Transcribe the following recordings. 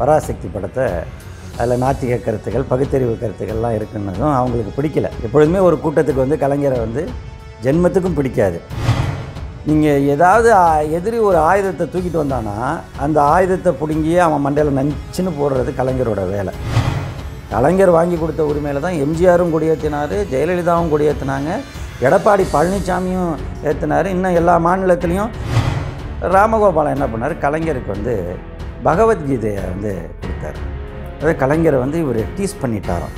பராசக்தி படத்தை அதில் நாத்திக கருத்துக்கள் பகுத்தறிவு கருத்துக்கள்லாம் இருக்குன்னதும் அவங்களுக்கு பிடிக்கல எப்பொழுதுமே ஒரு கூட்டத்துக்கு வந்து கலைஞரை வந்து ஜென்மத்துக்கும் பிடிக்காது நீங்கள் ஏதாவது எதிரி ஒரு ஆயுதத்தை தூக்கிட்டு வந்தானா அந்த ஆயுதத்தை பிடுங்கி அவன் மண்டையில் நஞ்சுன்னு போடுறது கலைஞரோட வேலை கலைஞர் வாங்கி கொடுத்த உரிமையில் தான் எம்ஜிஆரும் கொடியேற்றினார் ஜெயலலிதாவும் கொடியேற்றினாங்க எடப்பாடி பழனிசாமியும் ஏற்றினார் இன்னும் எல்லா மாநிலத்திலையும் ராமகோபாலன் என்ன பண்ணார் கலைஞருக்கு வந்து பகவத்கீதையை வந்து கொடுத்தாரு அதாவது கலைஞரை வந்து இவர் டீஸ் பண்ணிட்டாரோ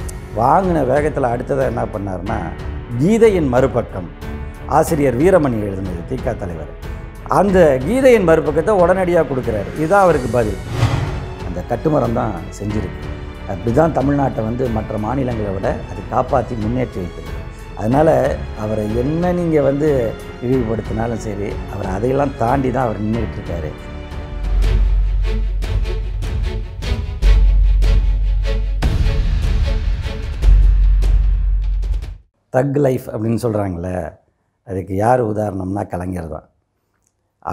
வாங்கின வேகத்தில் அடுத்ததாக என்ன பண்ணார்னா கீதையின் மறுபக்கம் ஆசிரியர் வீரமணி எழுதினது திகா தலைவர் அந்த கீதையின் மறுபக்கத்தை உடனடியாக கொடுக்குறாரு இதுதான் அவருக்கு பதில் அந்த கட்டுமரம் தான் செஞ்சிருக்கு அப்படி தான் தமிழ்நாட்டை வந்து மற்ற மாநிலங்களை விட அது காப்பாற்றி முன்னேற்றி வைத்தது அதனால் அவரை என்ன நீங்கள் வந்து இழிவுபடுத்தினாலும் சரி அவர் அதையெல்லாம் தாண்டி தான் அவர் நின்றுட்டுருக்காரு தக் லைஃப் அப்படின்னு சொல்கிறாங்களே அதுக்கு யார் உதாரணம்னா கலைஞர் தான்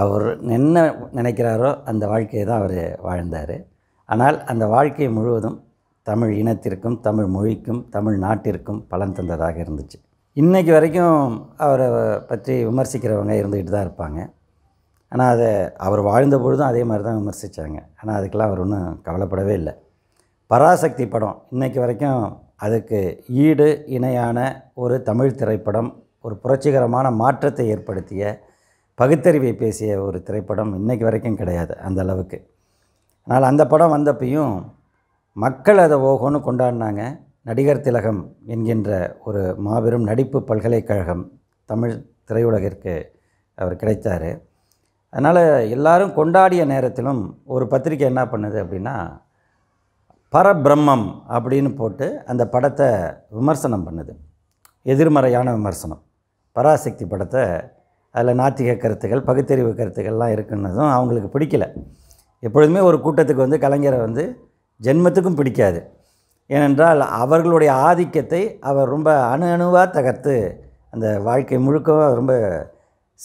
அவர் என்ன நினைக்கிறாரோ அந்த வாழ்க்கையை தான் அவர் வாழ்ந்தார் ஆனால் அந்த வாழ்க்கை முழுவதும் தமிழ் இனத்திற்கும் தமிழ் மொழிக்கும் தமிழ் நாட்டிற்கும் பலன் தந்ததாக இருந்துச்சு இன்றைக்கு வரைக்கும் அவரை பற்றி விமர்சிக்கிறவங்க இருந்துக்கிட்டு தான் இருப்பாங்க ஆனால் அதை அவர் வாழ்ந்த பொழுதும் அதே மாதிரி தான் விமர்சித்தாங்க ஆனால் அதுக்கெல்லாம் அவர் ஒன்றும் கவலைப்படவே இல்லை பராசக்தி படம் இன்றைக்கு வரைக்கும் அதுக்கு ஈடு இணையான ஒரு தமிழ் திரைப்படம் ஒரு புரட்சிகரமான மாற்றத்தை ஏற்படுத்திய பகுத்தறிவை பேசிய ஒரு திரைப்படம் இன்றைக்கு வரைக்கும் கிடையாது அந்த அளவுக்கு ஆனால் அந்த படம் வந்தப்பையும் மக்கள் அதை ஓகோன்னு கொண்டாடினாங்க நடிகர் திலகம் என்கின்ற ஒரு மாபெரும் நடிப்பு பல்கலைக்கழகம் தமிழ் திரையுலகிற்கு அவர் கிடைத்தார் அதனால் எல்லாரும் கொண்டாடிய நேரத்திலும் ஒரு பத்திரிக்கை என்ன பண்ணுது அப்படின்னா பரபிரம்மம் அப்படின்னு போட்டு அந்த படத்தை விமர்சனம் பண்ணுது எதிர்மறையான விமர்சனம் பராசக்தி படத்தை அதில் நாத்திக கருத்துகள் பகுத்தறிவு கருத்துக்கள்லாம் இருக்குன்னதும் அவங்களுக்கு பிடிக்கல எப்பொழுதுமே ஒரு கூட்டத்துக்கு வந்து கலைஞரை வந்து ஜென்மத்துக்கும் பிடிக்காது ஏனென்றால் அவர்களுடைய ஆதிக்கத்தை அவர் ரொம்ப அணு அணுவாக தகர்த்து அந்த வாழ்க்கை முழுக்கவும் ரொம்ப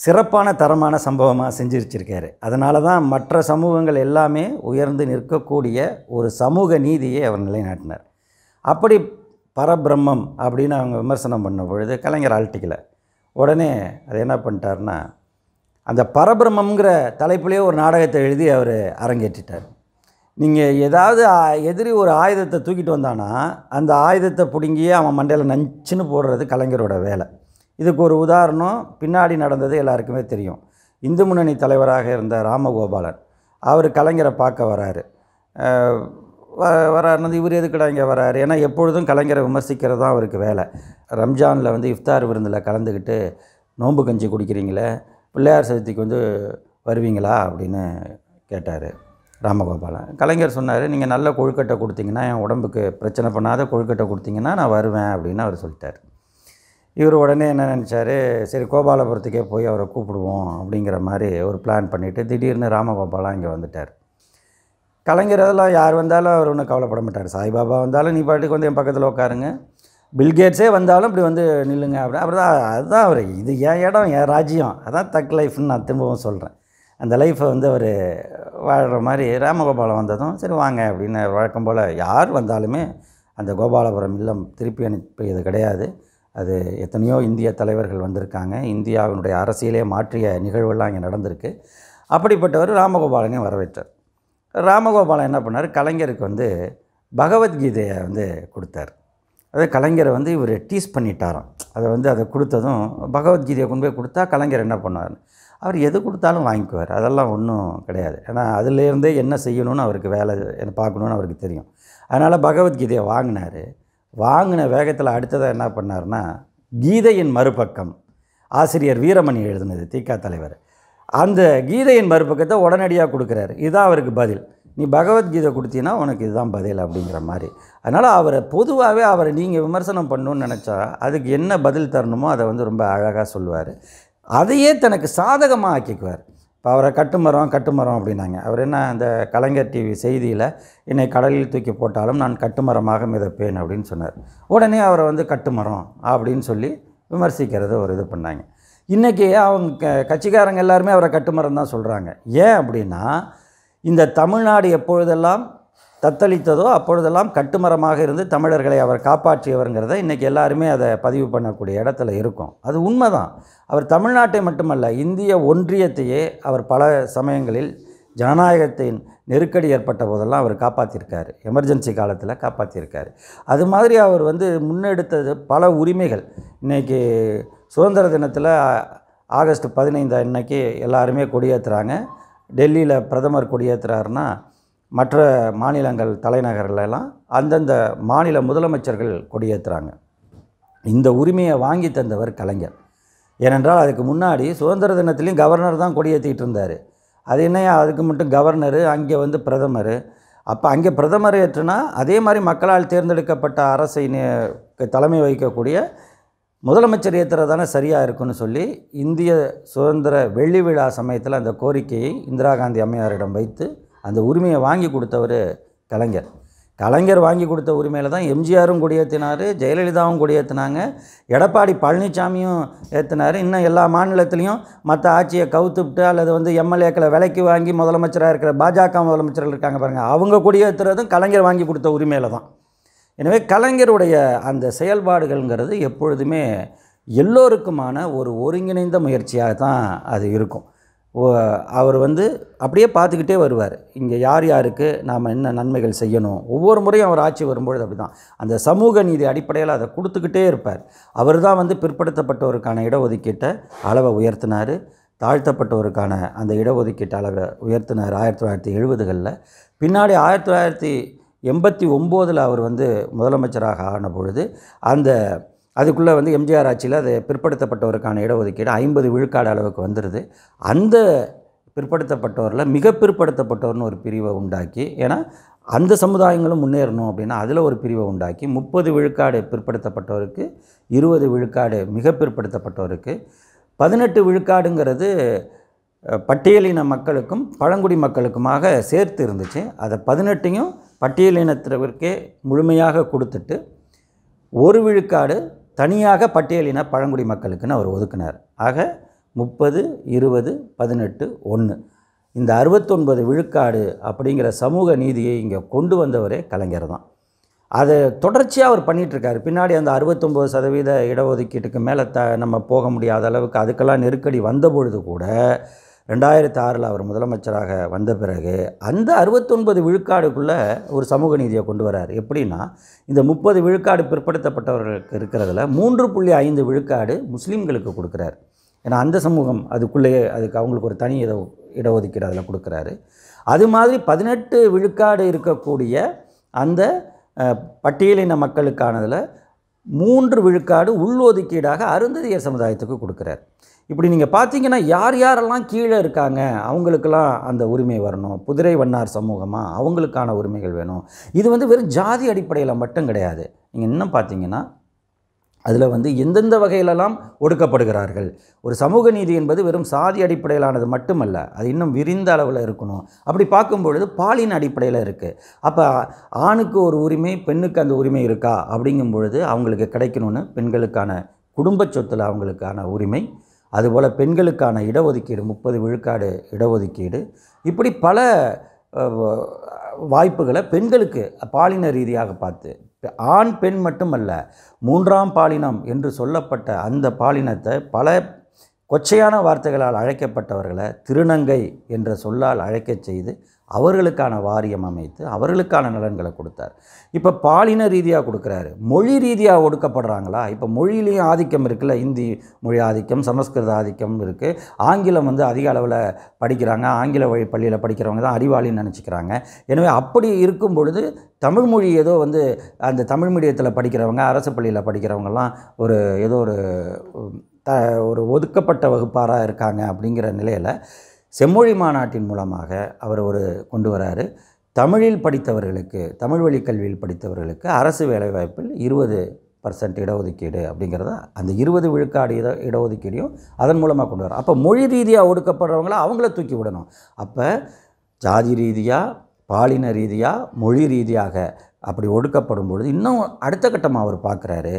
சிறப்பான தரமான சம்பவமாக செஞ்சு வச்சுருக்காரு அதனால தான் மற்ற சமூகங்கள் எல்லாமே உயர்ந்து நிற்கக்கூடிய ஒரு சமூக நீதியை அவர் நிலைநாட்டினார் அப்படி பரபிரம்மம் அப்படின்னு அவங்க விமர்சனம் பண்ண பொழுது கலைஞர் ஆழ்த்திக்கல உடனே அது என்ன பண்ணிட்டார்னா அந்த பரபிரம்மங்கிற தலைப்புலேயே ஒரு நாடகத்தை எழுதி அவர் அரங்கேற்றிட்டார் நீங்கள் ஏதாவது எதிரி ஒரு ஆயுதத்தை தூக்கிட்டு வந்தானா அந்த ஆயுதத்தை பிடுங்கி அவன் மண்டையில் நஞ்சுன்னு போடுறது கலைஞரோட வேலை இதுக்கு ஒரு உதாரணம் பின்னாடி நடந்தது எல்லாருக்குமே தெரியும் இந்து முன்னணி தலைவராக இருந்த ராமகோபாலன் அவர் கலைஞரை பார்க்க வராரு வராருனது இவர் எதுக்கடா இங்கே வராரு ஏன்னா எப்பொழுதும் கலைஞரை விமர்சிக்கிறது தான் அவருக்கு வேலை ரம்ஜானில் வந்து இஃப்தார் விருந்தில் கலந்துக்கிட்டு நோன்பு கஞ்சி குடிக்கிறீங்களே பிள்ளையார் சதுர்த்திக்கு வந்து வருவீங்களா அப்படின்னு கேட்டார் ராமகோபாலன் கலைஞர் சொன்னார் நீங்கள் நல்ல கொழுக்கட்டை கொடுத்தீங்கன்னா என் உடம்புக்கு பிரச்சனை பண்ணாத கொழுக்கட்டை கொடுத்தீங்கன்னா நான் வருவேன் அப்படின்னு அவர் சொல்லிட்டார் இவர் உடனே என்ன நினச்சார் சரி கோபாலபுரத்துக்கே போய் அவரை கூப்பிடுவோம் அப்படிங்கிற மாதிரி ஒரு பிளான் பண்ணிவிட்டு திடீர்னு ராமகோபாலாம் இங்கே வந்துட்டார் கலைஞர் யார் வந்தாலும் அவர் ஒன்றும் கவலைப்பட மாட்டார் சாய்பாபா வந்தாலும் நீ பாட்டுக்கு வந்து என் பக்கத்தில் உட்காருங்க பில்கேட்ஸே வந்தாலும் இப்படி வந்து நில்லுங்க அப்படின்னு அப்புறம் தான் அதுதான் அவர் இது என் இடம் என் ராஜ்யம் அதான் தக் லைஃப்னு நான் திரும்பவும் சொல்கிறேன் அந்த லைஃப்பை வந்து அவர் வாழ்கிற மாதிரி ராமகோபாலம் வந்ததும் சரி வாங்க அப்படின்னு வழக்கம் போல் யார் வந்தாலுமே அந்த கோபாலபுரம் இல்லம் திருப்பி அனுப்பியது கிடையாது அது எத்தனையோ இந்திய தலைவர்கள் வந்திருக்காங்க இந்தியாவினுடைய அரசியலே மாற்றிய நிகழ்வுலாம் இங்கே நடந்திருக்கு அப்படிப்பட்டவர் ராமகோபாலனையும் வரவேற்றார் ராமகோபாலன் என்ன பண்ணார் கலைஞருக்கு வந்து பகவத்கீதையை வந்து கொடுத்தார் அது கலைஞரை வந்து இவர் டீஸ் பண்ணிட்டாராம் அதை வந்து அதை கொடுத்ததும் பகவத்கீதையை கொண்டு போய் கொடுத்தா கலைஞர் என்ன பண்ணுவார் அவர் எது கொடுத்தாலும் வாங்கிக்குவார் அதெல்லாம் ஒன்றும் கிடையாது ஏன்னா அதுலேருந்தே என்ன செய்யணும்னு அவருக்கு வேலை பார்க்கணுன்னு அவருக்கு தெரியும் அதனால் பகவத்கீதையை வாங்கினார் வாங்கின வேகத்தில் அடுத்ததாக என்ன பண்ணார்னா கீதையின் மறுபக்கம் ஆசிரியர் வீரமணி எழுதுனது திகா தலைவர் அந்த கீதையின் மறுபக்கத்தை உடனடியாக கொடுக்குறாரு இதுதான் அவருக்கு பதில் நீ பகவத்கீதை கொடுத்தீங்கன்னா உனக்கு இதுதான் பதில் அப்படிங்கிற மாதிரி அதனால் அவரை பொதுவாகவே அவரை நீங்கள் விமர்சனம் பண்ணணும்னு நினச்சா அதுக்கு என்ன பதில் தரணுமோ அதை வந்து ரொம்ப அழகாக சொல்லுவார் அதையே தனக்கு சாதகமாக ஆக்கிக்குவார் இப்போ அவரை கட்டுமரம் கட்டுமரம் அப்படின்னாங்க அவர் என்ன அந்த கலைஞர் டிவி செய்தியில் என்னை கடலில் தூக்கி போட்டாலும் நான் கட்டுமரமாக மிதப்பேன் அப்படின்னு சொன்னார் உடனே அவரை வந்து கட்டுமரம் அப்படின்னு சொல்லி விமர்சிக்கிறத ஒரு இது பண்ணாங்க இன்றைக்கி அவங்க கட்சிக்காரங்க எல்லாருமே அவரை கட்டுமரம் தான் சொல்கிறாங்க ஏன் அப்படின்னா இந்த தமிழ்நாடு எப்பொழுதெல்லாம் தத்தளித்ததோ அப்பொழுதெல்லாம் கட்டுமரமாக இருந்து தமிழர்களை அவர் காப்பாற்றியவருங்கிறத இன்றைக்கி எல்லாருமே அதை பதிவு பண்ணக்கூடிய இடத்துல இருக்கும் அது உண்மைதான் அவர் தமிழ்நாட்டை மட்டுமல்ல இந்திய ஒன்றியத்தையே அவர் பல சமயங்களில் ஜனநாயகத்தின் நெருக்கடி ஏற்பட்ட போதெல்லாம் அவர் காப்பாற்றியிருக்கார் எமர்ஜென்சி காலத்தில் காப்பாற்றியிருக்கார் அது மாதிரி அவர் வந்து முன்னெடுத்தது பல உரிமைகள் இன்றைக்கி சுதந்திர தினத்தில் ஆகஸ்ட் பதினைந்தா இன்றைக்கி எல்லாருமே கொடியேற்றுறாங்க டெல்லியில் பிரதமர் கொடியேற்றுறாருன்னா மற்ற மாநிலங்கள் தலைநகர்களெல்லாம் அந்தந்த மாநில முதலமைச்சர்கள் கொடியேற்றுறாங்க இந்த உரிமையை வாங்கி தந்தவர் கலைஞர் ஏனென்றால் அதுக்கு முன்னாடி சுதந்திர தினத்துலேயும் கவர்னர் தான் கொடியேற்றிக்கிட்டு இருந்தார் அது என்ன அதுக்கு மட்டும் கவர்னரு அங்கே வந்து பிரதமர் அப்போ அங்கே பிரதமர் ஏற்றுனா அதே மாதிரி மக்களால் தேர்ந்தெடுக்கப்பட்ட அரசை தலைமை வகிக்கக்கூடிய முதலமைச்சர் தானே சரியாக இருக்குன்னு சொல்லி இந்திய சுதந்திர வெள்ளி விழா சமயத்தில் அந்த கோரிக்கையை இந்திரா காந்தி அம்மையாரிடம் வைத்து அந்த உரிமையை வாங்கி கொடுத்தவர் கலைஞர் கலைஞர் வாங்கி கொடுத்த உரிமையில் தான் எம்ஜிஆரும் கொடியேற்றினார் ஜெயலலிதாவும் கொடியேற்றினாங்க எடப்பாடி பழனிசாமியும் ஏற்றினார் இன்னும் எல்லா மாநிலத்திலையும் மற்ற ஆட்சியை கவுத்துவிட்டு அல்லது வந்து எம்எல்ஏக்களை விலைக்கு வாங்கி முதலமைச்சராக இருக்கிற பாஜக முதலமைச்சர்கள் இருக்காங்க பாருங்கள் அவங்க கொடியேற்றுறதும் கலைஞர் வாங்கி கொடுத்த உரிமையில் தான் எனவே கலைஞருடைய அந்த செயல்பாடுகள்ங்கிறது எப்பொழுதுமே எல்லோருக்குமான ஒரு ஒருங்கிணைந்த முயற்சியாக தான் அது இருக்கும் அவர் வந்து அப்படியே பார்த்துக்கிட்டே வருவார் இங்கே யார் யாருக்கு நாம் என்ன நன்மைகள் செய்யணும் ஒவ்வொரு முறையும் அவர் ஆட்சி வரும்பொழுது அப்படி தான் அந்த சமூக நீதி அடிப்படையில் அதை கொடுத்துக்கிட்டே இருப்பார் அவர் தான் வந்து பிற்படுத்தப்பட்டவருக்கான இடஒதுக்கீட்டை அளவை உயர்த்தினார் தாழ்த்தப்பட்டவருக்கான அந்த இடஒதுக்கீட்டு அளவை உயர்த்தினார் ஆயிரத்தி தொள்ளாயிரத்தி எழுபதுகளில் பின்னாடி ஆயிரத்தி தொள்ளாயிரத்தி எண்பத்தி ஒம்போதில் அவர் வந்து முதலமைச்சராக ஆன பொழுது அந்த அதுக்குள்ளே வந்து எம்ஜிஆர் ஆட்சியில் அது பிற்படுத்தப்பட்டவருக்கான இடஒதுக்கீடு ஐம்பது விழுக்காடு அளவுக்கு வந்துடுது அந்த பிற்படுத்தப்பட்டவரில் மிக பிற்படுத்தப்பட்டவர்னு ஒரு பிரிவை உண்டாக்கி ஏன்னா அந்த சமுதாயங்களும் முன்னேறணும் அப்படின்னா அதில் ஒரு பிரிவை உண்டாக்கி முப்பது விழுக்காடு பிற்படுத்தப்பட்டவருக்கு இருபது விழுக்காடு மிக பிற்படுத்தப்பட்டவருக்கு பதினெட்டு விழுக்காடுங்கிறது பட்டியலின மக்களுக்கும் பழங்குடி மக்களுக்குமாக சேர்த்து இருந்துச்சு அதை பதினெட்டையும் பட்டியலினத்திற்கே முழுமையாக கொடுத்துட்டு ஒரு விழுக்காடு தனியாக பட்டியலின பழங்குடி மக்களுக்குன்னு அவர் ஒதுக்கினார் ஆக முப்பது இருபது பதினெட்டு ஒன்று இந்த அறுபத்தொன்பது விழுக்காடு அப்படிங்கிற சமூக நீதியை இங்கே கொண்டு வந்தவரே கலைஞர் தான் அதை தொடர்ச்சியாக அவர் பண்ணிகிட்ருக்கார் பின்னாடி அந்த அறுபத்தொம்பது சதவீத இடஒதுக்கீட்டுக்கு மேலே த நம்ம போக முடியாத அளவுக்கு அதுக்கெல்லாம் நெருக்கடி வந்த பொழுது கூட ரெண்டாயிரத்தி ஆறில் அவர் முதலமைச்சராக வந்த பிறகு அந்த அறுபத்தொன்பது விழுக்காடுக்குள்ளே ஒரு சமூக நீதியை கொண்டு வரார் எப்படின்னா இந்த முப்பது விழுக்காடு பிற்படுத்தப்பட்டவர்களுக்கு இருக்கிறதுல மூன்று புள்ளி ஐந்து விழுக்காடு முஸ்லீம்களுக்கு கொடுக்குறாரு ஏன்னா அந்த சமூகம் அதுக்குள்ளேயே அதுக்கு அவங்களுக்கு ஒரு தனி இட இடஒதுக்கீடு அதில் கொடுக்குறாரு அது மாதிரி பதினெட்டு விழுக்காடு இருக்கக்கூடிய அந்த பட்டியலின மக்களுக்கானதில் மூன்று விழுக்காடு உள்ளொதுக்கீடாக அருந்ததிய சமுதாயத்துக்கு கொடுக்குறார் இப்படி நீங்கள் பார்த்தீங்கன்னா யார் யாரெல்லாம் கீழே இருக்காங்க அவங்களுக்கெல்லாம் அந்த உரிமை வரணும் குதிரை வண்ணார் சமூகமாக அவங்களுக்கான உரிமைகள் வேணும் இது வந்து வெறும் ஜாதி அடிப்படையில் மட்டும் கிடையாது நீங்கள் இன்னும் பார்த்தீங்கன்னா அதில் வந்து எந்தெந்த வகையிலெல்லாம் ஒடுக்கப்படுகிறார்கள் ஒரு சமூக நீதி என்பது வெறும் சாதி அடிப்படையிலானது மட்டுமல்ல அது இன்னும் விரிந்த அளவில் இருக்கணும் அப்படி பார்க்கும் பொழுது பாலின் அடிப்படையில் இருக்குது அப்போ ஆணுக்கு ஒரு உரிமை பெண்ணுக்கு அந்த உரிமை இருக்கா அப்படிங்கும் பொழுது அவங்களுக்கு கிடைக்கணும்னு பெண்களுக்கான குடும்ப சொத்தில் அவங்களுக்கான உரிமை அதுபோல் பெண்களுக்கான இடஒதுக்கீடு முப்பது விழுக்காடு இடஒதுக்கீடு இப்படி பல வாய்ப்புகளை பெண்களுக்கு பாலின ரீதியாக பார்த்து ஆண் பெண் மட்டுமல்ல மூன்றாம் பாலினம் என்று சொல்லப்பட்ட அந்த பாலினத்தை பல கொச்சையான வார்த்தைகளால் அழைக்கப்பட்டவர்களை திருநங்கை என்ற சொல்லால் அழைக்கச் செய்து அவர்களுக்கான வாரியம் அமைத்து அவர்களுக்கான நலன்களை கொடுத்தார் இப்போ பாலின ரீதியாக கொடுக்குறாரு மொழி ரீதியாக ஒடுக்கப்படுறாங்களா இப்போ மொழியிலையும் ஆதிக்கம் இருக்குல்ல இந்தி மொழி ஆதிக்கம் சமஸ்கிருத ஆதிக்கம் இருக்குது ஆங்கிலம் வந்து அதிக அளவில் படிக்கிறாங்க ஆங்கில வழி பள்ளியில் படிக்கிறவங்க தான் அறிவாளின்னு நினச்சிக்கிறாங்க எனவே அப்படி இருக்கும் பொழுது தமிழ் மொழி ஏதோ வந்து அந்த தமிழ் மீடியத்தில் படிக்கிறவங்க அரசு பள்ளியில் படிக்கிறவங்கலாம் ஒரு ஏதோ ஒரு ஒரு ஒதுக்கப்பட்ட வகுப்பாராக இருக்காங்க அப்படிங்கிற நிலையில் செம்மொழி மாநாட்டின் மூலமாக அவர் ஒரு கொண்டு வராரு தமிழில் படித்தவர்களுக்கு தமிழ் வழி கல்வியில் படித்தவர்களுக்கு அரசு வேலைவாய்ப்பில் இருபது பர்சன்ட் இடஒதுக்கீடு அப்படிங்கிறத அந்த இருபது விழுக்காடு இட இடஒதுக்கீடையும் அதன் மூலமாக கொண்டு வர அப்போ மொழி ரீதியாக ஒடுக்கப்படுறவங்கள அவங்கள தூக்கி விடணும் அப்போ ஜாதி ரீதியாக பாலின ரீதியாக மொழி ரீதியாக அப்படி ஒடுக்கப்படும் பொழுது இன்னும் அடுத்த கட்டமாக அவர் பார்க்குறாரு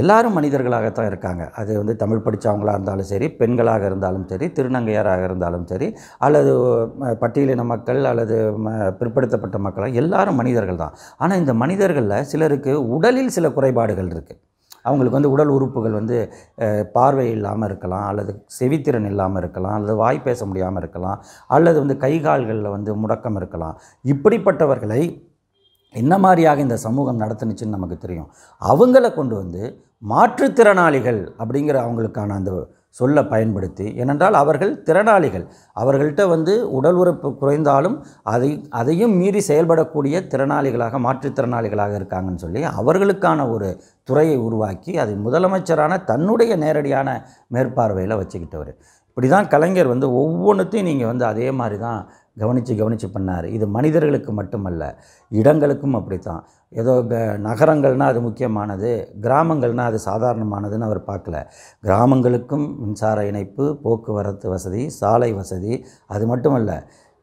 எல்லாரும் மனிதர்களாகத்தான் இருக்காங்க அது வந்து தமிழ் படித்தவங்களாக இருந்தாலும் சரி பெண்களாக இருந்தாலும் சரி திருநங்கையராக இருந்தாலும் சரி அல்லது பட்டியலின மக்கள் அல்லது பிற்படுத்தப்பட்ட மக்களாக எல்லாரும் மனிதர்கள் தான் ஆனால் இந்த மனிதர்களில் சிலருக்கு உடலில் சில குறைபாடுகள் இருக்குது அவங்களுக்கு வந்து உடல் உறுப்புகள் வந்து பார்வை இல்லாமல் இருக்கலாம் அல்லது செவித்திறன் இல்லாமல் இருக்கலாம் அல்லது வாய் பேச முடியாமல் இருக்கலாம் அல்லது வந்து கை கால்களில் வந்து முடக்கம் இருக்கலாம் இப்படிப்பட்டவர்களை என்ன மாதிரியாக இந்த சமூகம் நடத்துனுச்சுன்னு நமக்கு தெரியும் அவங்கள கொண்டு வந்து மாற்றுத்திறனாளிகள் அப்படிங்கிற அவங்களுக்கான அந்த சொல்லை பயன்படுத்தி ஏனென்றால் அவர்கள் திறனாளிகள் அவர்கள்ட்ட வந்து உடல் உறுப்பு குறைந்தாலும் அதை அதையும் மீறி செயல்படக்கூடிய திறனாளிகளாக மாற்றுத்திறனாளிகளாக இருக்காங்கன்னு சொல்லி அவர்களுக்கான ஒரு துறையை உருவாக்கி அதை முதலமைச்சரான தன்னுடைய நேரடியான மேற்பார்வையில் வச்சுக்கிட்டவர் இப்படி தான் கலைஞர் வந்து ஒவ்வொன்றுத்தையும் நீங்கள் வந்து அதே மாதிரி தான் கவனித்து கவனித்து பண்ணார் இது மனிதர்களுக்கு மட்டுமல்ல இடங்களுக்கும் அப்படித்தான் ஏதோ நகரங்கள்னால் அது முக்கியமானது கிராமங்கள்னால் அது சாதாரணமானதுன்னு அவர் பார்க்கல கிராமங்களுக்கும் மின்சார இணைப்பு போக்குவரத்து வசதி சாலை வசதி அது மட்டுமல்ல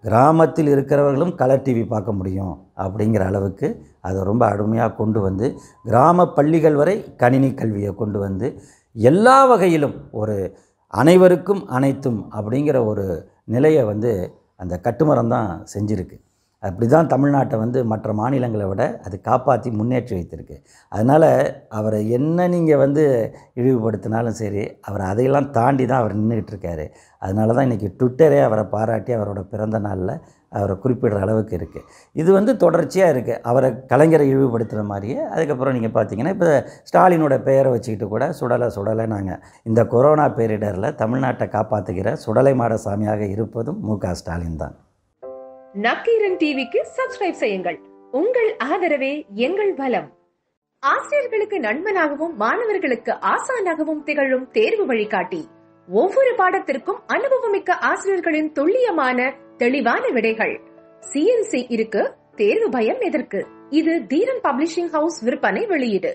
கிராமத்தில் இருக்கிறவர்களும் கலர் டிவி பார்க்க முடியும் அப்படிங்கிற அளவுக்கு அதை ரொம்ப அருமையாக கொண்டு வந்து கிராம பள்ளிகள் வரை கணினி கல்வியை கொண்டு வந்து எல்லா வகையிலும் ஒரு அனைவருக்கும் அனைத்தும் அப்படிங்கிற ஒரு நிலையை வந்து அந்த கட்டுமரம் தான் செஞ்சுருக்கு அப்படி தான் தமிழ்நாட்டை வந்து மற்ற மாநிலங்களை விட அது காப்பாற்றி முன்னேற்றி வைத்திருக்கு அதனால் அவரை என்ன நீங்கள் வந்து இழிவுபடுத்தினாலும் சரி அவர் அதையெல்லாம் தாண்டி தான் அவர் நின்றுக்கிட்டு இருக்காரு அதனால தான் இன்றைக்கி ட்விட்டரே அவரை பாராட்டி அவரோட பிறந்த நாளில் அவரை குறிப்பிடுற அளவுக்கு இருக்குது இது வந்து தொடர்ச்சியாக இருக்குது அவரை கலைஞரை இழிவுபடுத்துகிற மாதிரியே அதுக்கப்புறம் நீங்கள் பார்த்தீங்கன்னா இப்போ ஸ்டாலினோட பெயரை வச்சுக்கிட்டு கூட சுடலை சுடலை நாங்கள் இந்த கொரோனா பேரிடரில் தமிழ்நாட்டை காப்பாற்றுகிற சுடலை மாட சாமியாக இருப்பதும் மு க ஸ்டாலின் தான் நக்கீரன் டிவிக்கு சப்ஸ்கிரைப் செய்யுங்கள் உங்கள் ஆதரவே எங்கள் பலம் ஆசிரியர்களுக்கு நண்பனாகவும் மாணவர்களுக்கு ஆசானாகவும் திகழும் தேர்வு வழிகாட்டி ஒவ்வொரு பாடத்திற்கும் அனுபவமிக்க ஆசிரியர்களின் துல்லியமான தெளிவான விடைகள் சிஎன்சி இருக்கு தேர்வு பயம் எதற்கு இது தீரன் பப்ளிஷிங் ஹவுஸ் விற்பனை வெளியீடு